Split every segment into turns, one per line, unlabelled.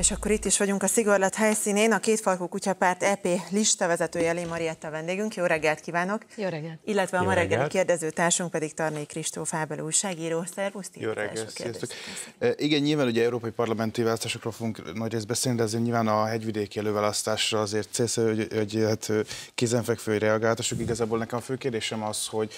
És akkor itt is vagyunk a szigorlat helyszínén, a Kétfalkú Kutyapárt EP listavezetője Lé Marietta vendégünk. Jó reggelt kívánok! Jó reggelt! Illetve a ma reggeli kérdezőtársunk pedig Tarné Kristóf Ábel újságíró. Szervusz! Jó reggelt!
E, igen, nyilván ugye európai parlamenti választásokról fogunk nagy részt beszélni, de azért nyilván a hegyvidéki előválasztásra azért célszerű, hogy, hogy hát kézenfekvő reagáltassuk. Igazából nekem a fő kérdésem az, hogy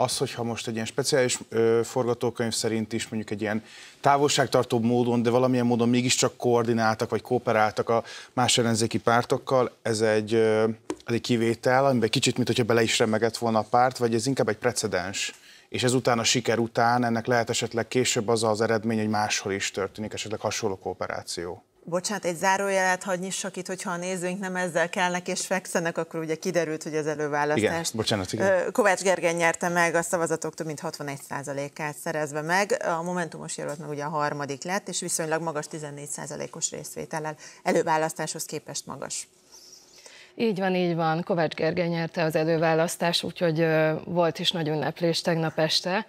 az, hogyha most egy ilyen speciális ö, forgatókönyv szerint is mondjuk egy ilyen távolságtartóbb módon, de valamilyen módon mégiscsak koordináltak vagy kooperáltak a más ellenzéki pártokkal, ez egy, ö, ez egy kivétel, amiben kicsit, mint hogyha bele is remegett volna a párt, vagy ez inkább egy precedens? És ezután a siker után ennek lehet esetleg később az az eredmény, hogy máshol is történik esetleg hasonló kooperáció.
Bocsánat, egy zárójelet hagy nyissak itt, hogyha a nézőink nem ezzel kelnek és fekszenek, akkor ugye kiderült, hogy az előválasztás. Igen,
bocsánat, igen.
Kovács Gergely nyerte meg a szavazatok több mint 61%-át szerezve meg, a Momentumos jelölt meg ugye a harmadik lett, és viszonylag magas 14%-os részvétellel előválasztáshoz képest magas.
Így van, így van. Kovács Gergely nyerte az előválasztás, úgyhogy volt is nagy ünneplés tegnap este.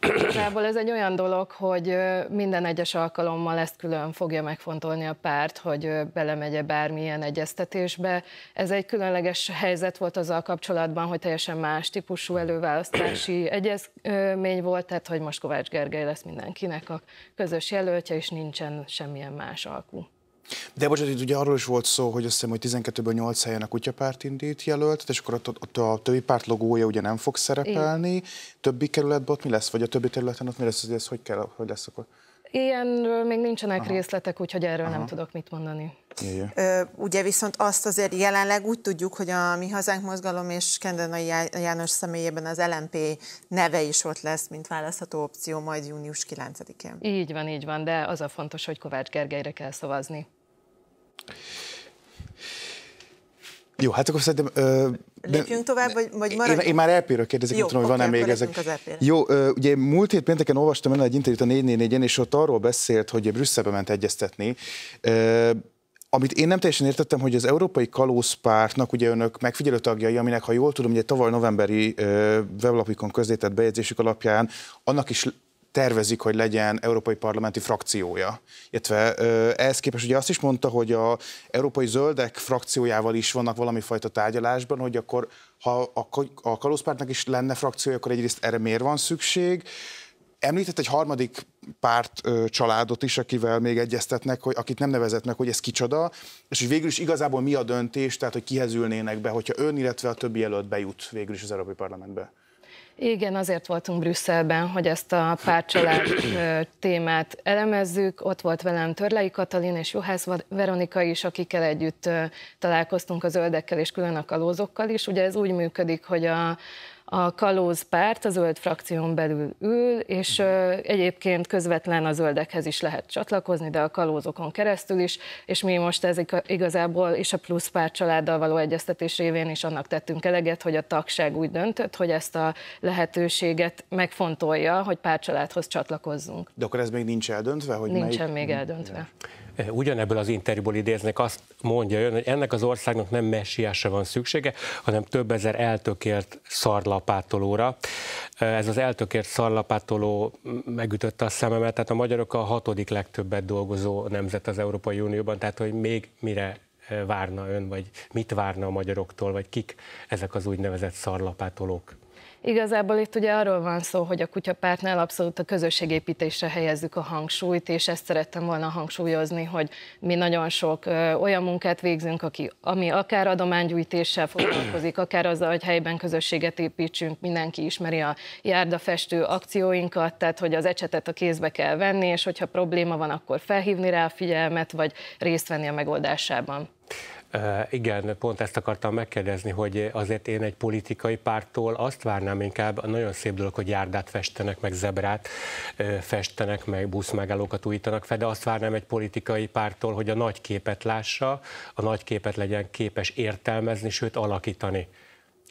Igazából ez egy olyan dolog, hogy minden egyes alkalommal ezt külön fogja megfontolni a párt, hogy belemegye bármilyen egyeztetésbe. Ez egy különleges helyzet volt azzal kapcsolatban, hogy teljesen más típusú előválasztási egyezmény volt, tehát hogy most Kovács Gergely lesz mindenkinek a közös jelöltje, és nincsen semmilyen más alkú.
De bocsánat, itt ugye arról is volt szó, hogy azt hiszem, hogy 12-ből 8 helyen a kutyapárt indít jelölt, és akkor ott, ott a többi párt logója ugye nem fog szerepelni. Igen. Többi kerületben ott mi lesz, vagy a többi területen ott mi lesz, hogy ez hogy, kell, hogy lesz akkor?
Ilyenről még nincsenek Aha. részletek, úgyhogy erről Aha. nem tudok mit mondani. Ö, ugye viszont azt azért jelenleg úgy tudjuk,
hogy a Mi Hazánk Mozgalom és Kendenai János személyében az LMP neve is ott
lesz, mint választható opció majd június 9-én. Így van, így van, de az a fontos, hogy Kovács Gergelyre kell szavazni.
Jó, hát akkor szerintem... Ö,
Lépjünk tovább, vagy, vagy maradjunk? Én, én már
LP-ről kérdezek, nem tudom, hogy okay, van-e még ezek. Jó, ö, ugye múlt hét pénteken olvastam el egy interjút a 444-en, és ott arról beszélt, hogy Brüsszelbe ment egyeztetni. Ö, amit én nem teljesen értettem, hogy az Európai Kalózpártnak ugye önök megfigyelő tagjai, aminek, ha jól tudom, ugye tavaly novemberi ö, weblapikon közzétett bejegyzésük alapján, annak is tervezik, hogy legyen európai parlamenti frakciója. Illetve ehhez képest ugye azt is mondta, hogy a európai zöldek frakciójával is vannak valami fajta tárgyalásban, hogy akkor ha a kalózpártnak is lenne frakciója, akkor egyrészt erre miért van szükség, Említett egy harmadik párt ö, családot is, akivel még egyeztetnek, hogy akit nem nevezett meg, hogy ez kicsoda, és hogy végül is igazából mi a döntés, tehát hogy kihez ülnének be, hogyha ön, illetve a többi jelölt bejut végül is az Európai Parlamentbe.
Igen, azért voltunk Brüsszelben, hogy ezt a párcsalás témát elemezzük. Ott volt velem Törlei Katalin és Juhász Veronika is, akikkel együtt találkoztunk az öldekkel és külön a kalózokkal is. Ugye ez úgy működik, hogy a, a Kalóz párt a zöld frakción belül ül, és egyébként közvetlen a zöldekhez is lehet csatlakozni, de a kalózokon keresztül is, és mi most ez igazából és a plusz párt családdal való egyeztetés révén is annak tettünk eleget, hogy a tagság úgy döntött, hogy ezt a lehetőséget megfontolja, hogy párcsaládhoz csatlakozzunk.
De akkor ez még nincs eldöntve? Hogy
Nincsen melyik... még eldöntve. Eh, ugyanebből az interjúból idéznek, azt mondja ön, hogy ennek az országnak nem messiásra van szüksége, hanem több ezer eltökélt szarlapátolóra. Eh, ez az eltökélt szarlapátoló megütötte a szememet, tehát a magyarok a hatodik legtöbbet dolgozó nemzet az Európai Unióban, tehát hogy még mire eh, várna ön, vagy mit várna a magyaroktól, vagy kik ezek az úgynevezett szarlapátolók?
Igazából itt ugye arról van szó, hogy a kutyapártnál abszolút a közösségépítésre helyezzük a hangsúlyt, és ezt szerettem volna hangsúlyozni, hogy mi nagyon sok ö, olyan munkát végzünk, aki, ami akár adománygyűjtéssel foglalkozik, akár azzal, hogy helyben közösséget építsünk, mindenki ismeri a járdafestő akcióinkat, tehát hogy az ecsetet a kézbe kell venni, és hogyha probléma van, akkor felhívni rá a figyelmet, vagy részt venni a megoldásában.
Igen, pont ezt akartam megkérdezni, hogy azért én egy politikai pártól azt várnám inkább, nagyon szép dolog, hogy járdát festenek, meg zebrát festenek, meg buszmegállókat újítanak fel, de azt várnám egy politikai pártól, hogy a nagy képet lássa, a nagy képet legyen képes értelmezni, sőt alakítani.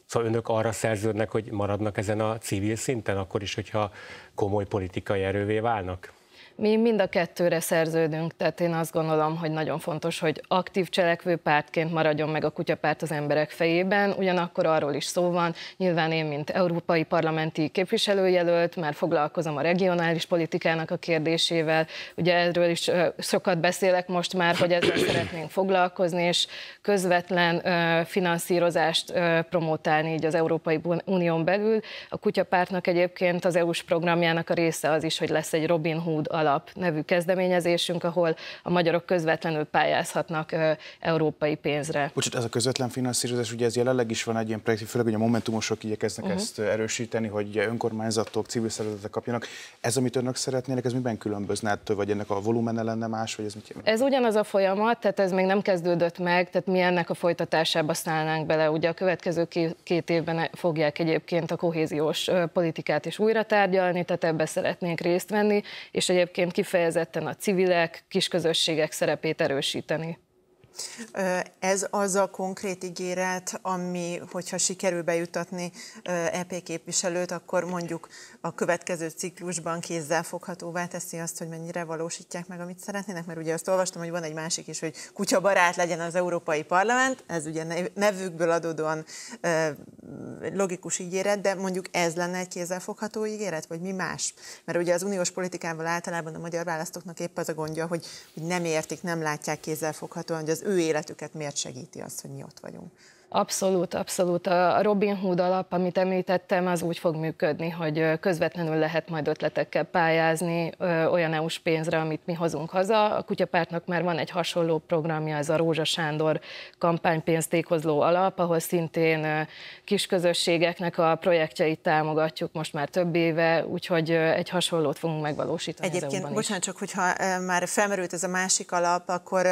Szóval önök arra szerződnek, hogy maradnak ezen a civil szinten, akkor is, hogyha komoly politikai erővé válnak?
Mi mind a kettőre szerződünk, tehát én azt gondolom, hogy nagyon fontos, hogy aktív cselekvő pártként maradjon meg a kutyapárt az emberek fejében, ugyanakkor arról is szó van, nyilván én, mint európai parlamenti képviselőjelölt, már foglalkozom a regionális politikának a kérdésével, ugye erről is sokat beszélek most már, hogy ezzel szeretnénk foglalkozni, és közvetlen finanszírozást promotálni így az Európai Unión belül. A kutyapártnak egyébként az EU-s programjának a része az is, hogy lesz egy Robin Hood Alap nevű kezdeményezésünk, ahol a magyarok közvetlenül pályázhatnak európai pénzre.
Bocsát, ez a közvetlen finanszírozás, ugye ez jelenleg is van egy ilyen projekt, főleg hogy a momentumosok igyekeznek uh-huh. ezt erősíteni, hogy önkormányzatok, civil szervezetek kapjanak. Ez, amit önök szeretnének, ez miben különbözne ettől, vagy ennek a volumene lenne más, vagy ez mit
jelent? Ez ugyanaz a folyamat, tehát ez még nem kezdődött meg, tehát mi ennek a folytatásába szállnánk bele. Ugye a következő két évben fogják egyébként a kohéziós politikát is újra tárgyalni, tehát ebbe szeretnénk részt venni, és egyébként egyébként kifejezetten a civilek, kisközösségek szerepét erősíteni.
Ez az a konkrét ígéret, ami, hogyha sikerül bejutatni EP képviselőt, akkor mondjuk a következő ciklusban foghatóvá teszi azt, hogy mennyire valósítják meg, amit szeretnének, mert ugye azt olvastam, hogy van egy másik is, hogy kutyabarát legyen az Európai Parlament, ez ugye nevükből adódóan logikus ígéret, de mondjuk ez lenne egy kézzelfogható ígéret, vagy mi más? Mert ugye az uniós politikával általában a magyar választóknak épp az a gondja, hogy, hogy nem értik, nem látják kézzelfoghatóan, hogy az ő életüket miért segíti azt, hogy mi ott vagyunk.
Abszolút, abszolút. A Robin Hood alap, amit említettem, az úgy fog működni, hogy közvetlenül lehet majd ötletekkel pályázni olyan EU-s pénzre, amit mi hozunk haza. A kutyapártnak már van egy hasonló programja, ez a Rózsa Sándor kampánypénztékozló alap, ahol szintén kisközösségeknek a projektjeit támogatjuk most már több éve, úgyhogy egy hasonlót fogunk megvalósítani Egyébként, e bocsánat, csak
hogyha már felmerült ez a másik alap, akkor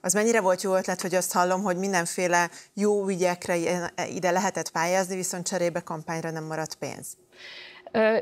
az mennyire volt jó ötlet, hogy azt hallom, hogy mindenféle jó ügy ügyekre ide lehetett pályázni, viszont cserébe kampányra nem maradt pénz.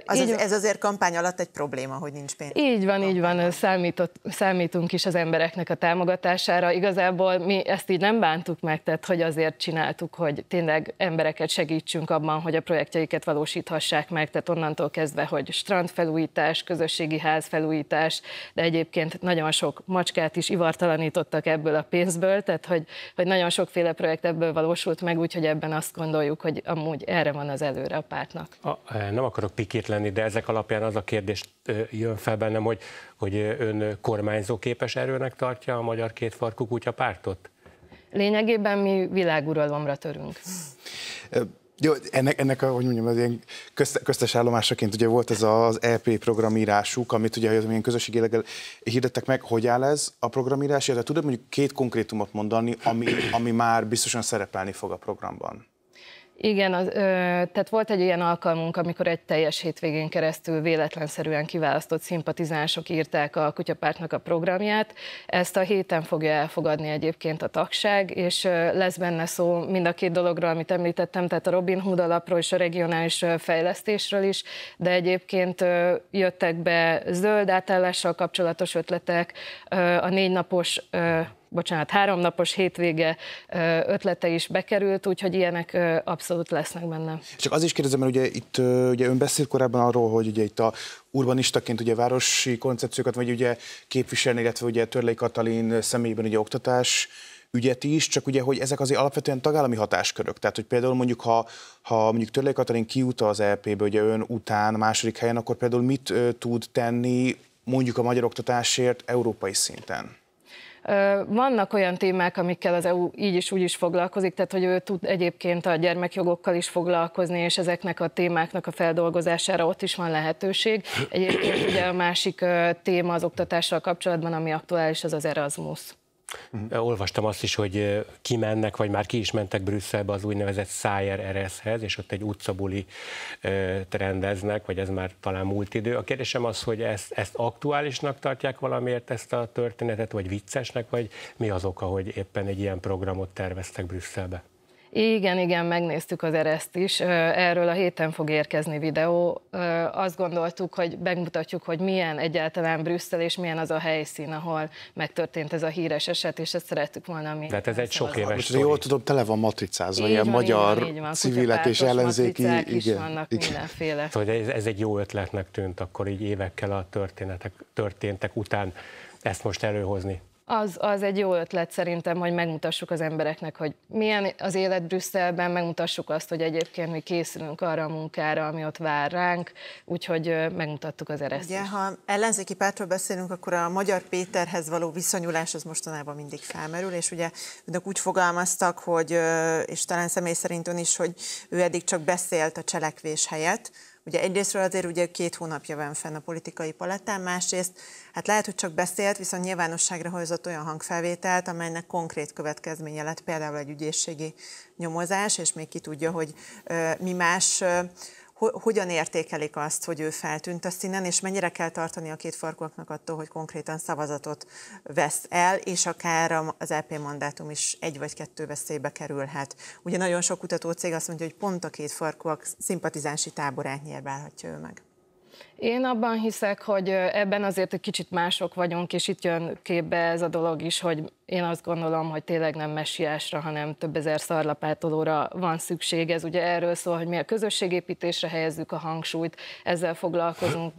Az, így, ez azért kampány alatt egy probléma, hogy nincs pénz.
Így van, így van, számított, számítunk is az embereknek a támogatására. Igazából mi ezt így nem bántuk meg, tehát hogy azért csináltuk, hogy tényleg embereket segítsünk abban, hogy a projektjeiket valósíthassák meg, tehát onnantól kezdve, hogy strandfelújítás, közösségi házfelújítás, de egyébként nagyon sok macskát is ivartalanítottak ebből a pénzből, tehát hogy, hogy nagyon sokféle projekt ebből valósult meg, úgyhogy ebben azt gondoljuk, hogy amúgy erre van az előre a pártnak.
A, eh, nem akarok pikét lenni, de ezek alapján az a kérdés jön fel bennem, hogy, hogy ön kormányzóképes erőnek tartja a magyar kétfarkú kutya pártot?
Lényegében mi világuralomra törünk.
Jó, ennek, ennek a, hogy mondjam, az ilyen közt, köztes állomásaként ugye volt ez az EP programírásuk, amit ugye ilyen közösségileg hirdettek meg, hogy áll ez a programírás, illetve tudod mondjuk két konkrétumot mondani, ami, ami már biztosan szerepelni fog a programban?
Igen, az, ö, tehát volt egy ilyen alkalmunk, amikor egy teljes hétvégén keresztül véletlenszerűen kiválasztott szimpatizánsok írták a kutyapártnak a programját. Ezt a héten fogja elfogadni egyébként a tagság, és lesz benne szó mind a két dologról, amit említettem, tehát a Robin Hood alapról és a regionális fejlesztésről is, de egyébként jöttek be zöld átállással kapcsolatos ötletek, a négy napos bocsánat, háromnapos hétvége ötlete is bekerült, úgyhogy ilyenek abszolút lesznek benne.
Csak az is kérdezem, mert ugye itt ugye ön beszélt korábban arról, hogy ugye itt a urbanistaként ugye városi koncepciókat, vagy ugye képviselni, illetve ugye Törlei Katalin személyében ugye oktatás ügyet is, csak ugye, hogy ezek azért alapvetően tagállami hatáskörök. Tehát, hogy például mondjuk, ha, ha mondjuk Törlei Katalin kiúta az lp e be ugye ön után második helyen, akkor például mit tud tenni mondjuk a magyar oktatásért európai szinten?
Vannak olyan témák, amikkel az EU így is úgy is foglalkozik, tehát hogy ő tud egyébként a gyermekjogokkal is foglalkozni, és ezeknek a témáknak a feldolgozására ott is van lehetőség. Egyébként ugye a másik téma az oktatással kapcsolatban, ami aktuális, az az Erasmus.
Uh-huh. Olvastam azt is, hogy kimennek, vagy már ki is mentek Brüsszelbe az úgynevezett Szájer RS-hez, és ott egy utcabuli rendeznek, vagy ez már talán múlt idő. A kérdésem az, hogy ezt, ezt aktuálisnak tartják valamiért ezt a történetet, vagy viccesnek, vagy mi az oka, hogy éppen egy ilyen programot terveztek Brüsszelbe?
Igen, igen, megnéztük az ereszt is. Erről a héten fog érkezni videó. Azt gondoltuk, hogy megmutatjuk, hogy milyen egyáltalán Brüsszel, és milyen az a helyszín, ahol megtörtént ez a híres eset, és ezt szerettük volna mi. Tehát ez egy sok éves Most
jól tudom, tele van matricázva,
így ilyen van, magyar így van, így van. civilek és ellenzéki. Igen, is vannak igen. mindenféle. Szóval ez, ez egy jó ötletnek tűnt, akkor így évekkel a történetek, történtek után ezt most előhozni.
Az, az egy jó ötlet szerintem, hogy megmutassuk az embereknek, hogy milyen az élet Brüsszelben, megmutassuk azt, hogy egyébként mi készülünk arra a munkára, ami ott vár ránk, úgyhogy megmutattuk az ereszt Ugye, is.
ha ellenzéki pártról beszélünk, akkor a Magyar Péterhez való viszonyulás az mostanában mindig felmerül, és ugye önök úgy fogalmaztak, hogy, és talán személy szerint ön is, hogy ő eddig csak beszélt a cselekvés helyett, Ugye egyrésztről azért ugye két hónapja van fenn a politikai palettán, másrészt hát lehet, hogy csak beszélt, viszont nyilvánosságra hozott olyan hangfelvételt, amelynek konkrét következménye lett például egy ügyészségi nyomozás, és még ki tudja, hogy ö, mi más ö, hogyan értékelik azt, hogy ő feltűnt a színen, és mennyire kell tartani a két farkoknak attól, hogy konkrétan szavazatot vesz el, és akár az LP e mandátum is egy vagy kettő veszélybe kerülhet. Ugye nagyon sok cég azt mondja, hogy pont a két farkúak szimpatizánsi táborát nyírbálhatja ő meg.
Én abban hiszek, hogy ebben azért egy kicsit mások vagyunk, és itt jön képbe ez a dolog is, hogy én azt gondolom, hogy tényleg nem messiásra, hanem több ezer szarlapátolóra van szükség. Ez ugye erről szól, hogy mi a közösségépítésre helyezzük a hangsúlyt, ezzel foglalkozunk.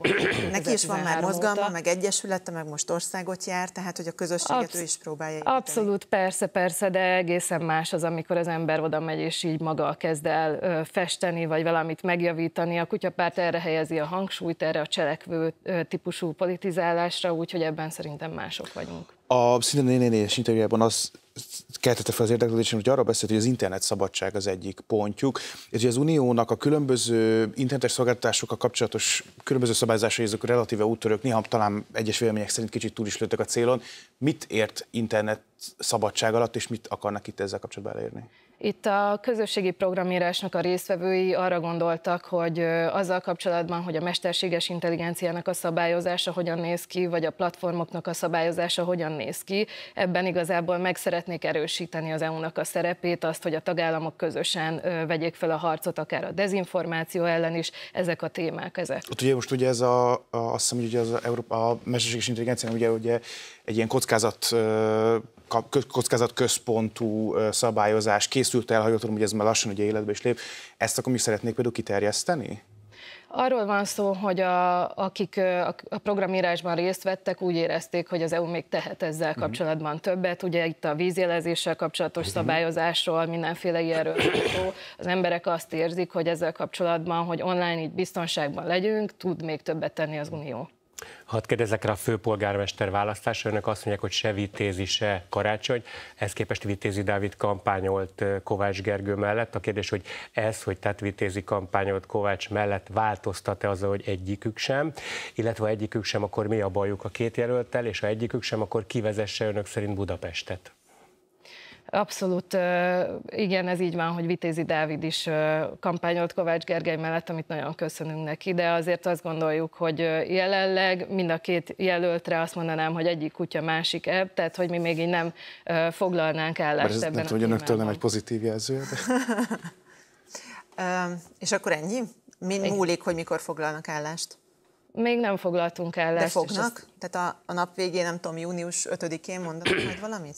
Neki is van már mozgalma, óta.
meg egyesülete, meg most országot jár, tehát hogy a közösséget Absz- ő is próbálja
építeni. Abszolút, persze, persze, de egészen más az, amikor az ember oda megy, és így maga kezd el ö, festeni, vagy valamit megjavítani. A kutyapárt erre helyezi a hangsúlyt, erre a cselekvő ö, típusú politizálásra, úgyhogy ebben szerintem mások vagyunk.
A szinte es interjújában az keltette fel az érdeklődésem, hogy arra beszélt, hogy az internet szabadság az egyik pontjuk, és hogy az Uniónak a különböző internetes szolgáltatásokkal kapcsolatos különböző szabályzásai, a relatíve úttörők, néha talán egyes vélemények szerint kicsit túl is lőttek a célon. Mit ért internet szabadság alatt, és mit akarnak itt ezzel kapcsolatban elérni?
Itt a közösségi programírásnak a résztvevői arra gondoltak, hogy azzal kapcsolatban, hogy a mesterséges intelligenciának a szabályozása hogyan néz ki, vagy a platformoknak a szabályozása hogyan néz ki, ebben igazából meg szeretnék erősíteni az EU-nak a szerepét, azt, hogy a tagállamok közösen vegyék fel a harcot, akár a dezinformáció ellen is, ezek a témák, ezek.
Ott ugye most ugye ez a, a azt hiszem, hogy ugye az a, Európa, a mesterséges intelligencia, ugye, ugye egy ilyen kockázat kockázat központú szabályozás készült el, ha jól tudom, hogy ez már lassan ugye életbe is lép. Ezt akkor mi szeretnék például kiterjeszteni?
Arról van szó, hogy a, akik a programírásban részt vettek, úgy érezték, hogy az EU még tehet ezzel mhm. kapcsolatban többet. Ugye itt a vízjelezéssel kapcsolatos mhm. szabályozásról, mindenféle ilyenről szó. Az emberek azt érzik, hogy ezzel kapcsolatban, hogy online így biztonságban legyünk, tud még többet tenni az Unió.
Hadd kérdezzek rá a főpolgármester választásra, önök azt mondják, hogy se Vitézi, se Karácsony, ez képest Vitézi Dávid kampányolt Kovács Gergő mellett. A kérdés, hogy ez, hogy tehát Vitézi kampányolt Kovács mellett változtat-e az, hogy egyikük sem, illetve ha egyikük sem, akkor mi a bajuk a két jelöltel, és ha egyikük sem, akkor kivezesse önök szerint Budapestet?
Abszolút, igen, ez így van, hogy Vitézi Dávid is kampányolt Kovács Gergely mellett, amit nagyon köszönünk neki, de azért azt gondoljuk, hogy jelenleg mind a két jelöltre azt mondanám, hogy egyik kutya, másik ebb, tehát hogy mi még így nem foglalnánk állást ez ebben. Nem hogy
önöktől nem egy pozitív jelző.
De... és akkor ennyi? mi múlik, hogy mikor foglalnak állást? Még nem foglaltunk állást. De fognak? Ezt... Tehát a, a nap végén, nem tudom, június 5-én mondanak
majd valamit?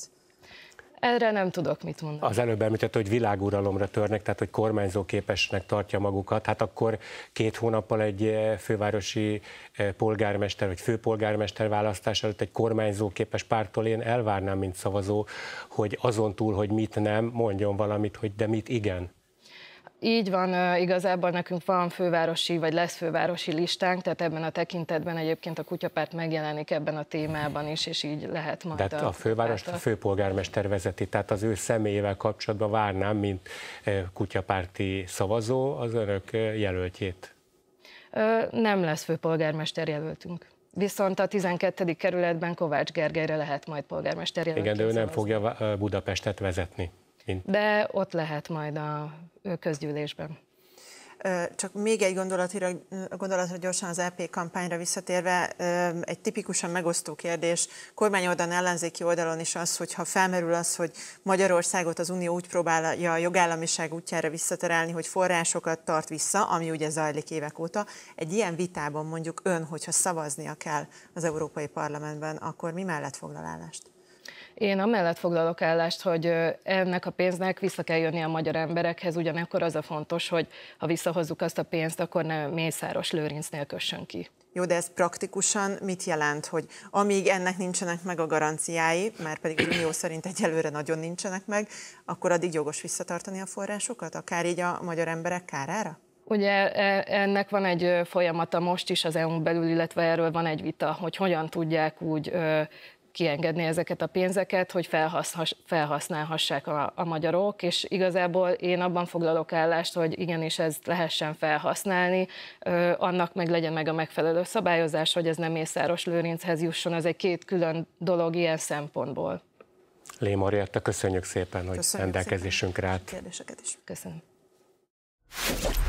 Erre nem tudok mit mondani. Az
előbb említett, hogy világuralomra törnek, tehát hogy kormányzó képesnek tartja magukat. Hát akkor két hónappal egy eh, fővárosi eh, polgármester vagy főpolgármester választás előtt egy kormányzó képes pártól én elvárnám, mint szavazó, hogy azon túl, hogy mit nem, mondjon valamit, hogy de mit igen.
Így van, igazából nekünk van fővárosi, vagy lesz fővárosi listánk, tehát ebben a tekintetben egyébként a kutyapárt megjelenik ebben a témában is, és így lehet majd. Tehát a, a főváros a hát
főpolgármester vezeti, tehát az ő személyével kapcsolatban várnám, mint kutyapárti szavazó az önök jelöltjét.
Nem lesz főpolgármester jelöltünk. Viszont a 12. kerületben Kovács Gergelyre lehet majd polgármester jelöltjét. Igen, de ő nem szavazni.
fogja Budapestet vezetni
de ott lehet majd a közgyűlésben. Csak még egy gondolatira, gondolatra gyorsan az EP
kampányra visszatérve, egy tipikusan megosztó kérdés, kormány oldalon, ellenzéki oldalon is az, hogyha felmerül az, hogy Magyarországot az Unió úgy próbálja a jogállamiság útjára visszaterelni, hogy forrásokat tart vissza, ami ugye zajlik évek óta. Egy ilyen vitában mondjuk ön, hogyha szavaznia kell az Európai Parlamentben, akkor mi mellett foglalálást?
Én amellett foglalok állást, hogy ennek a pénznek vissza kell jönni a magyar emberekhez, ugyanakkor az a fontos, hogy ha visszahozzuk azt a pénzt, akkor ne Mészáros Lőrincnél kössön ki.
Jó, de ez praktikusan mit jelent, hogy amíg ennek nincsenek meg a garanciái, már pedig az Unió szerint egyelőre nagyon nincsenek meg, akkor addig jogos visszatartani a forrásokat, akár így a magyar emberek kárára?
Ugye e, ennek van egy folyamata most is az EU-n belül, illetve erről van egy vita, hogy hogyan tudják úgy kiengedni ezeket a pénzeket, hogy felhasználhassák a, a magyarok, és igazából én abban foglalok állást, hogy igenis ez lehessen felhasználni, ö, annak meg legyen meg a megfelelő szabályozás, hogy ez nem Mészáros Lőrinchez jusson, az egy két külön dolog ilyen szempontból.
Lé Marietta, köszönjük szépen, hogy köszönjük rendelkezésünkre állt.
Kérdéseket is. Köszönöm.